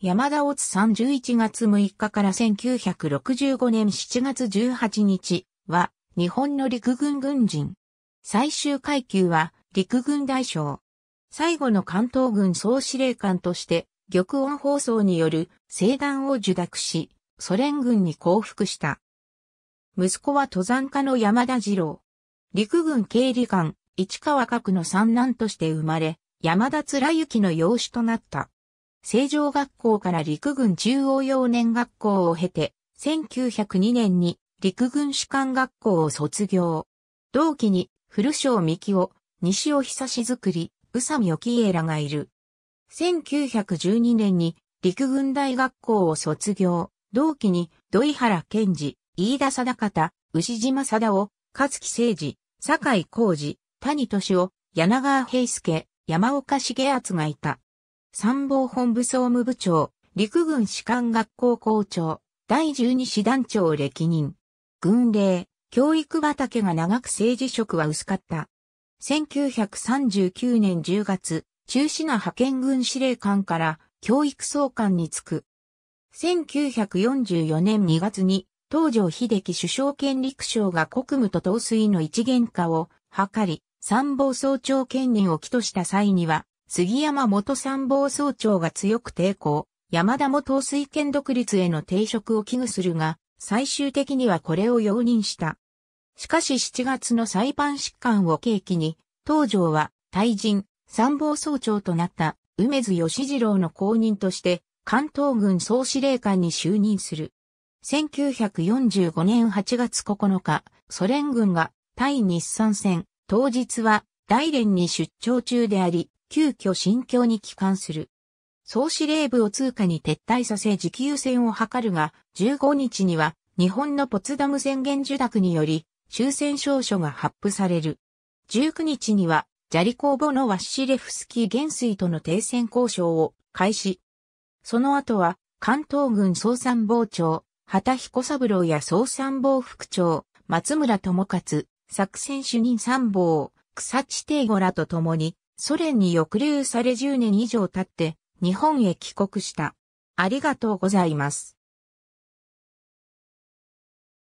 山田乙さん11月6日から1965年7月18日は日本の陸軍軍人。最終階級は陸軍大将。最後の関東軍総司令官として玉音放送による聖弾を受諾し、ソ連軍に降伏した。息子は登山家の山田二郎。陸軍経理官、市川角の三男として生まれ、山田貫之の養子となった。成城学校から陸軍中央幼年学校を経て、1902年に陸軍士官学校を卒業。同期に古正美希を西尾久志作り、宇佐美沖江らがいる。1912年に陸軍大学校を卒業。同期に土井原健治、飯田貞方、牛島貞夫、勝木誠二、酒井浩二、谷俊夫、柳川平介、山岡重厚がいた。参謀本部総務部長、陸軍士官学校校長、第十二師団長を歴任。軍令、教育畑が長く政治職は薄かった。1939年10月、中止な派遣軍司令官から教育総監に就く。1944年2月に、東条秀樹首相権陸将が国務と統帥の一元化を図り、参謀総長権任を起とした際には、杉山元参謀総長が強く抵抗、山田も水権独立への抵触を危惧するが、最終的にはこれを容認した。しかし7月の裁判疾患を契機に、東条は退陣、参謀総長となった梅津義次郎の後任として、関東軍総司令官に就任する。1945年8月9日、ソ連軍が対日参戦、当日は大連に出張中であり、急遽新境に帰還する。総司令部を通過に撤退させ持久戦を図るが、15日には日本のポツダム宣言受諾により、終戦証書が発布される。19日には、ジャリコーボのワッシレフスキー元帥との停戦交渉を開始。その後は、関東軍総参謀長、畑彦三郎や総参謀副長、松村智勝、作戦主任参謀、草地帝語らと共に、ソ連に抑留され10年以上経って、日本へ帰国した。ありがとうございます。